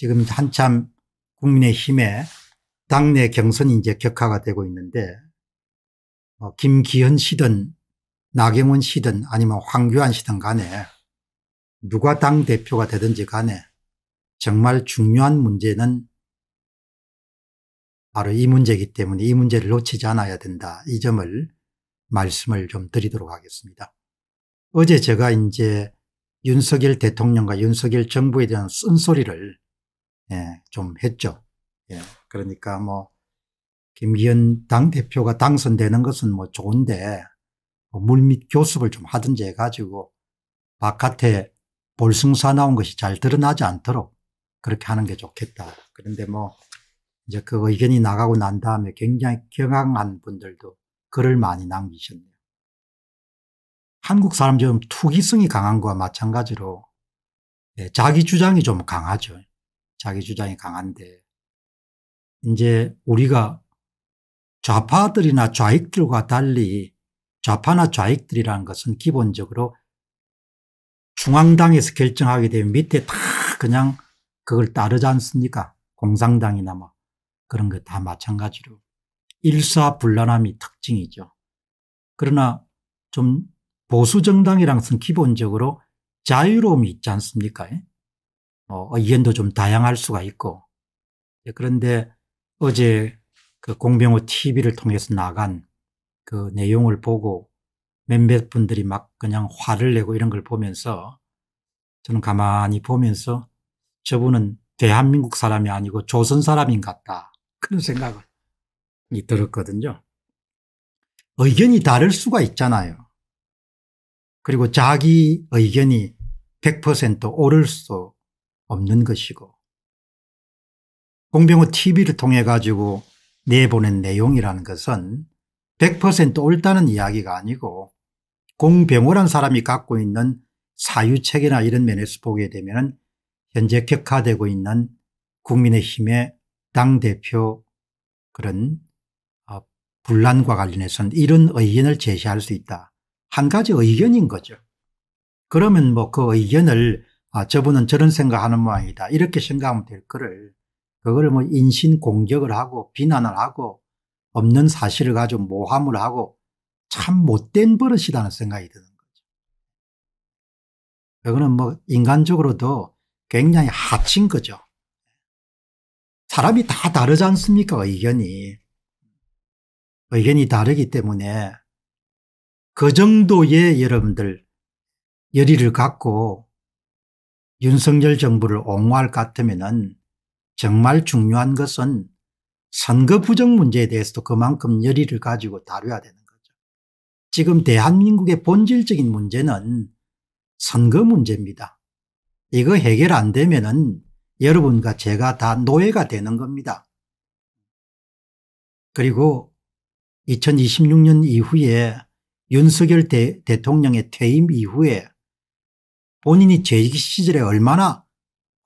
지금 한참 국민의힘에 당내 경선이 이제 격화가 되고 있는데 뭐 김기현 씨든 나경원 씨든 아니면 황교안 씨든 간에 누가 당대표가 되든지 간에 정말 중요한 문제는 바로 이 문제이기 때문에 이 문제를 놓치지 않아야 된다. 이 점을 말씀을 좀 드리도록 하겠습니다. 어제 제가 이제 윤석열 대통령과 윤석열 정부에 대한 쓴소리를 예, 좀 했죠. 예, 그러니까 뭐 김기현 당 대표가 당선되는 것은 뭐 좋은데 뭐 물밑 교습을 좀 하든지 해가지고 바깥에 볼승사 나온 것이 잘 드러나지 않도록 그렇게 하는 게 좋겠다. 그런데 뭐 이제 그 의견이 나가고 난 다음에 굉장히 경악한 분들도 글을 많이 남기셨네요. 한국 사람처럼 투기성이 강한 거와 마찬가지로 예, 자기 주장이 좀 강하죠. 자기 주장이 강한데 이제 우리가 좌파들이나 좌익들과 달리 좌파나 좌익들이라는 것은 기본적으로 중앙당에서 결정하게 되면 밑에 다 그냥 그걸 따르지 않습니까? 공산당이나 뭐 그런 거 다 마찬가지로 일사불란함이 특징이죠. 그러나 좀 보수 정당이랑은 기본적으로 자유로움이 있지 않습니까? 예? 어, 의견도 좀 다양할 수가 있고 예, 그런데 어제 그 공병호 TV를 통해서 나간 그 내용을 보고 몇몇 분들이 막 그냥 화를 내고 이런 걸 보면서 저는 가만히 보면서 저분은 대한민국 사람이 아니고 조선 사람인 같다. 그런 생각을 들었거든요. 의견이 다를 수가 있잖아요. 그리고 자기 의견이 100% 오를 수 없는 것이고 공병호 TV를 통해 가지고 내보낸 내용이라는 것은 100% 옳다는 이야기가 아니고 공병호란 사람이 갖고 있는 사유책이나 이런 면에서 보게 되면 현재 격화되고 있는 국민의힘의 당대표 그런 어, 분란과 관련해서는 이런 의견을 제시할 수 있다. 한 가지 의견인 거죠. 그러면 뭐 그 의견을 아, 저분은 저런 생각하는 모양이다. 이렇게 생각하면 될 거를 그거를뭐 인신 공격을 하고 비난을 하고 없는 사실을 가지고 모함을 하고 참 못된 버릇이라는 생각이 드는 거죠. 그거는 뭐 인간적으로도 굉장히 하친 거죠. 사람이 다 다르지 않습니까? 의견이. 의견이 다르기 때문에 그 정도의 여러분들 열의를 갖고 윤석열 정부를 옹호할 것 같으면 정말 중요한 것은 선거 부정 문제에 대해서도 그만큼 열의를 가지고 다뤄야 되는 거죠. 지금 대한민국의 본질적인 문제는 선거 문제입니다. 이거 해결 안 되면 은 여러분과 제가 다 노예가 되는 겁니다. 그리고 2026년 이후에 윤석열 대, 대통령의 퇴임 이후에 본인이 재기 시절에 얼마나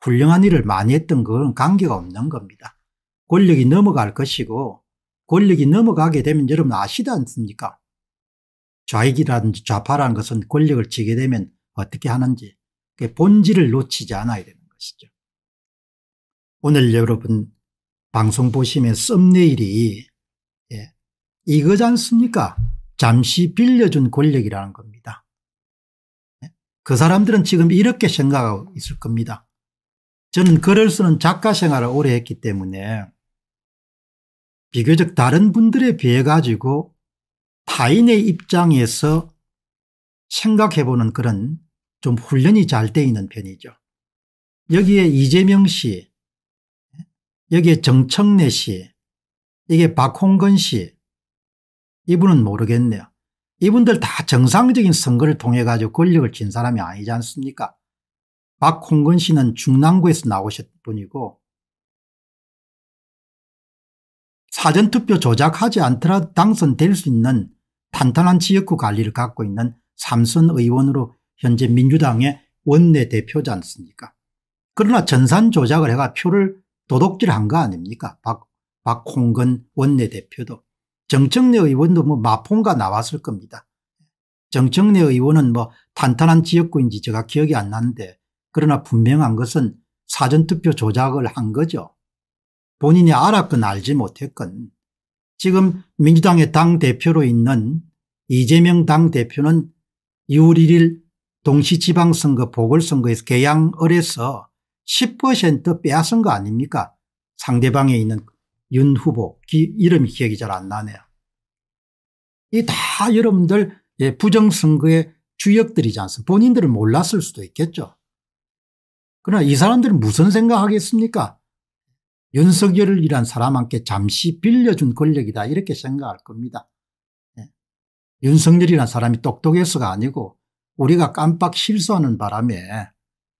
훌륭한 일을 많이 했던 건 관계가 없는 겁니다. 권력이 넘어갈 것이고 권력이 넘어가게 되면 여러분 아시지 않습니까? 좌익이라든지 좌파라는 것은 권력을 지게 되면 어떻게 하는지 그 본질을 놓치지 않아야 되는 것이죠. 오늘 여러분 방송 보시면 썸네일이 예, 이거지 않습니까? 잠시 빌려준 권력이라는 겁니다. 그 사람들은 지금 이렇게 생각하고 있을 겁니다. 저는 글을 쓰는 작가 생활을 오래 했기 때문에 비교적 다른 분들에 비해 가지고 타인의 입장에서 생각해보는 그런 좀 훈련이 잘 돼 있는 편이죠. 여기에 이재명 씨, 여기에 정청래 씨, 이게 박홍근 씨, 이분은 모르겠네요. 이분들 다 정상적인 선거를 통해 가지고 권력을 쥔 사람이 아니지 않습니까 박홍근 씨는 중랑구에서 나오셨 분이고 사전투표 조작하지 않더라도 당선될 수 있는 탄탄한 지역구 관리를 갖고 있는 삼선 의원으로 현재 민주당의 원내대표지 않습니까 그러나 전산 조작을 해가 표를 도둑질한 거 아닙니까 박, 박홍근 원내대표도 정청래 의원도 뭐 마포인가 나왔을 겁니다. 정청래 의원은 뭐 탄탄한 지역구인지 제가 기억이 안 나는데 그러나 분명한 것은 사전투표 조작을 한 거죠. 본인이 알았건 알지 못했건 지금 민주당의 당대표로 있는 이재명 당대표는 6월 1일 동시지방선거 보궐선거에서 계양을해서10% 빼앗은 거 아닙니까 상대방에 있는 윤 후보 기, 이름이 기억이 잘 안 나네요. 이 다 여러분들 예, 부정선거의 주역들이지 않습니까 본인들은 몰랐을 수도 있겠죠. 그러나 이 사람들은 무슨 생각하겠습니까 윤석열 이란 사람한테 잠시 빌려준 권력이다 이렇게 생각할 겁니다. 예. 윤석열이란 사람이 똑똑해서가 아니고 우리가 깜빡 실수하는 바람에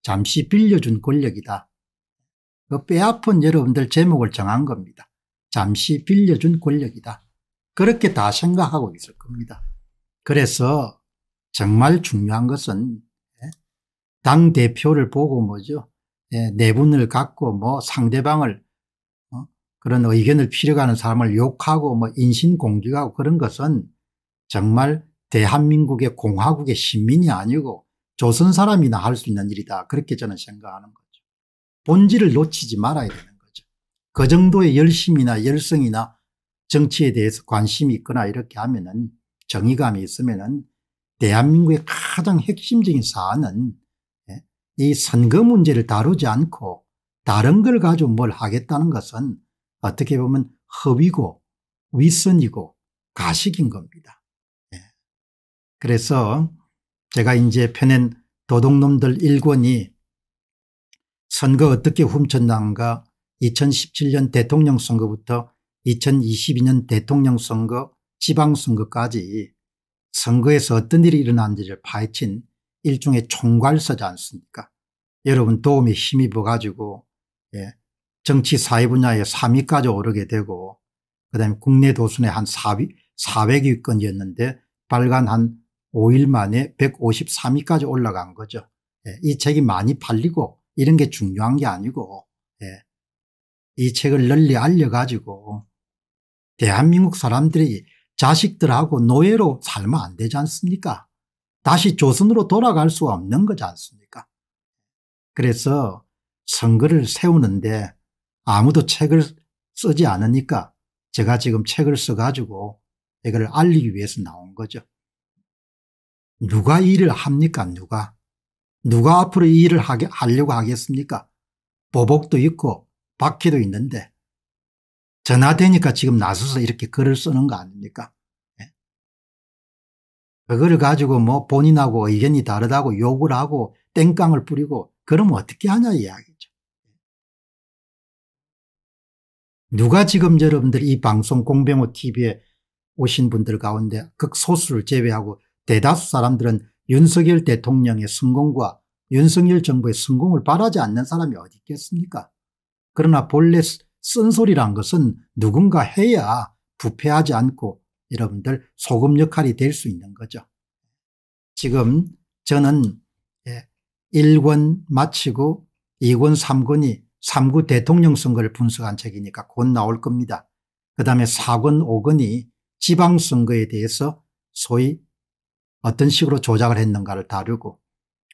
잠시 빌려준 권력이다. 그 뼈아픈 여러분들 제목을 정한 겁니다. 잠시 빌려준 권력이다. 그렇게 다 생각하고 있을 겁니다. 그래서 정말 중요한 것은 예, 당 대표를 보고 뭐죠 예, 내분을 갖고 뭐 상대방을 어, 그런 의견을 필요하는 사람을 욕하고 뭐 인신공격하고 그런 것은 정말 대한민국의 공화국의 시민이 아니고 조선 사람이나 할 수 있는 일이다 그렇게 저는 생각하는 거죠. 본질을 놓치지 말아야 됩니다. 그 정도의 열심이나 열성이나 정치에 대해서 관심이 있거나 이렇게 하면은 정의감이 있으면은 대한민국의 가장 핵심적인 사안은 예, 이 선거 문제를 다루지 않고 다른 걸 가지고 뭘 하겠다는 것은 어떻게 보면 허위고 윗선이고 가식인 겁니다. 예. 그래서 제가 이제 펴낸 도둑놈들 일권이 선거 어떻게 훔쳤는가 2017년 대통령 선거부터 2022년 대통령 선거 지방선거까지 선거에서 어떤 일이 일어난지를 파헤친 일종의 총괄서지 않습니까 여러분 도움에 힘입어 가지고 예, 정치 사회 분야의 3위까지 오르게 되고 그다음에 국내 도순에 한 4위, 400위권이었는데 발간 한 5일 만에 153위까지 올라간 거죠. 예, 이 책이 많이 팔리고 이런 게 중요한 게 아니고 이 책을 널리 알려가지고 대한민국 사람들이 자식들하고 노예로 살면 안 되지 않습니까? 다시 조선으로 돌아갈 수 없는 거지 않습니까? 그래서 선거를 세우는데 아무도 책을 쓰지 않으니까 제가 지금 책을 써가지고 이걸 알리기 위해서 나온 거죠. 누가 일을 합니까 누가? 누가 앞으로 일을 하게, 하려고 하겠습니까? 보복도 있고 바퀴도 있는데 전화되니까 지금 나서서 이렇게 글을 쓰는 거 아닙니까? 예. 그거 가지고 뭐 본인하고 의견이 다르다고 욕을 하고 땡깡을 뿌리고 그러면 어떻게 하냐 이야기죠. 누가 지금 여러분들 이 방송 공병호 TV에 오신 분들 가운데 극소수를 제외하고 대다수 사람들은 윤석열 대통령의 성공과 윤석열 정부의 성공을 바라지 않는 사람이 어디 있겠습니까? 그러나 본래 쓴소리란 것은 누군가 해야 부패하지 않고 여러분들 소금 역할이 될 수 있는 거죠. 지금 저는 1권 예, 마치고 2권 3권이 3구 대통령 선거를 분석한 책이니까 곧 나올 겁니다. 그 다음에 4권 5권이 지방선거에 대해서 소위 어떤 식으로 조작을 했는가를 다루고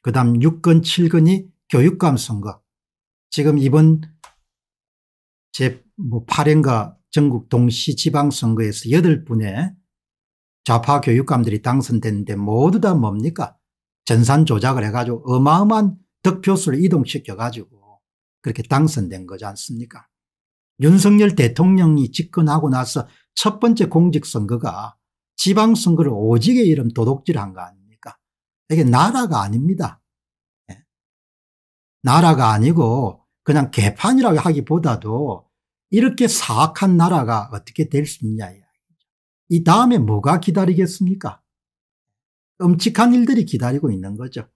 그 다음 6권 7권이 교육감 선거 지금 이번 제8인가 뭐 전국 동시 지방선거에서 8분의 좌파 교육감들이 당선됐는데 모두 다 뭡니까? 전산 조작을 해가지고 어마어마한 득표수를 이동시켜가지고 그렇게 당선된 거지 않습니까? 윤석열 대통령이 집권하고 나서 첫 번째 공직선거가 지방선거를 오지게 이름 도둑질한 거 아닙니까? 이게 나라가 아닙니다. 예. 나라가 아니고 그냥 개판이라고 하기보다도 이렇게 사악한 나라가 어떻게 될 수 있냐 이 다음에 뭐가 기다리겠습니까? 엄찍한 일들이 기다리고 있는 거죠.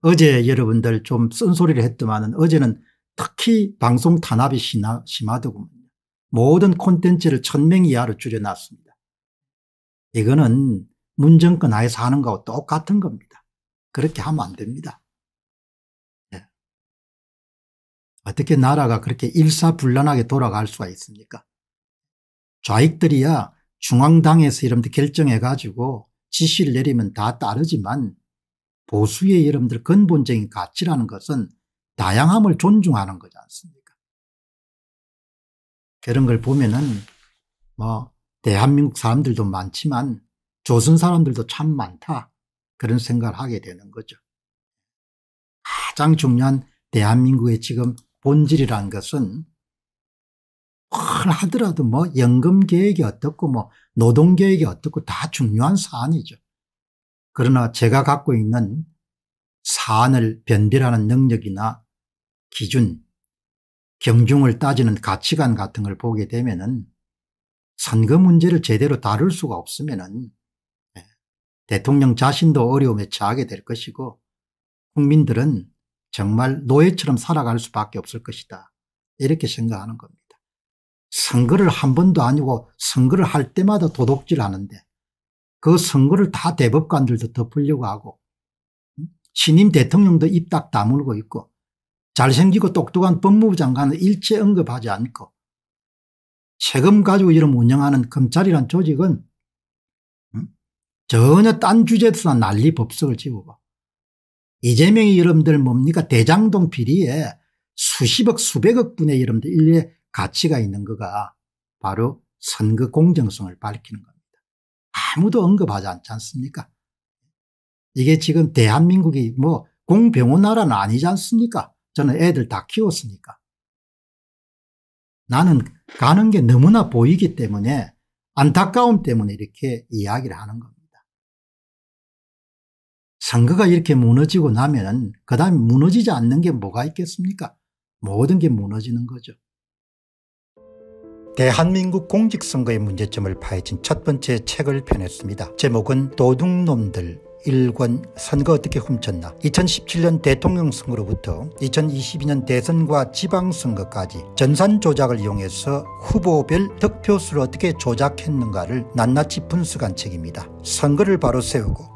어제 여러분들 좀 쓴소리를 했더만은 어제는 특히 방송 탄압이 심하더군요. 모든 콘텐츠를 천명 이하로 줄여놨습니다. 이거는 문정권 하에서 하는 거하고 똑같은 겁니다. 그렇게 하면 안 됩니다. 어떻게 나라가 그렇게 일사불란하게 돌아갈 수가 있습니까 좌익들이야 중앙당에서 이름들 결정해 가지고 지시를 내리면 다 따르지만 보수의 이름들 근본적인 가치라는 것은 다양함을 존중하는 거지 않습니까 그런 걸 보면은 뭐 대한민국 사람들도 많지만 조선 사람들도 참 많다 그런 생각을 하게 되는 거죠. 가장 중요한 대한민국의 지금 본질이란 것은 뭘 하더라도 뭐 연금계획이 어떻고 뭐 노동계획이 어떻고 다 중요한 사안이죠. 그러나 제가 갖고 있는 사안을 변별하는 능력이나 기준, 경중을 따지는 가치관 같은 걸 보게 되면 은 선거 문제를 제대로 다룰 수가 없으면 은 예, 대통령 자신도 어려움에 처하게 될 것이고 국민들은 정말 노예처럼 살아갈 수밖에 없을 것이다. 이렇게 생각하는 겁니다. 선거를 한 번도 아니고 선거를 할 때마다 도둑질 하는데 그 선거를 다 대법관들도 덮으려고 하고 음, 신임 대통령도 입 딱 다물고 있고 잘생기고 똑똑한 법무부 장관은 일체 언급하지 않고 세금 가지고 이런 운영하는 검찰이란 조직은 음, 전혀 딴주제에서 난리 법석을 지우고 이재명이 여러분들 뭡니까 대장동 비리에 수십억 수백억 분의 여러분들 일례 가치가 있는 거가 바로 선거 공정성을 밝히는 겁니다. 아무도 언급하지 않지 않습니까 이게 지금 대한민국이 뭐공병원 나라는 아니지 않습니까 저는 애들 다 키웠으니까. 나는 가는 게 너무나 보이기 때문에 안타까움 때문에 이렇게 이야기를 하는 겁니다. 선거가 이렇게 무너지고 나면 그 다음에 무너지지 않는 게 뭐가 있겠습니까? 모든 게 무너지는 거죠. 대한민국 공직선거의 문제점을 파헤친 첫 번째 책을 펴냈습니다. 제목은 도둑놈들 일권 선거 어떻게 훔쳤나 2017년 대통령 선거로부터 2022년 대선과 지방선거까지 전산 조작을 이용해서 후보별 득표수를 어떻게 조작했는가를 낱낱이 분석한 책입니다. 선거를 바로 세우고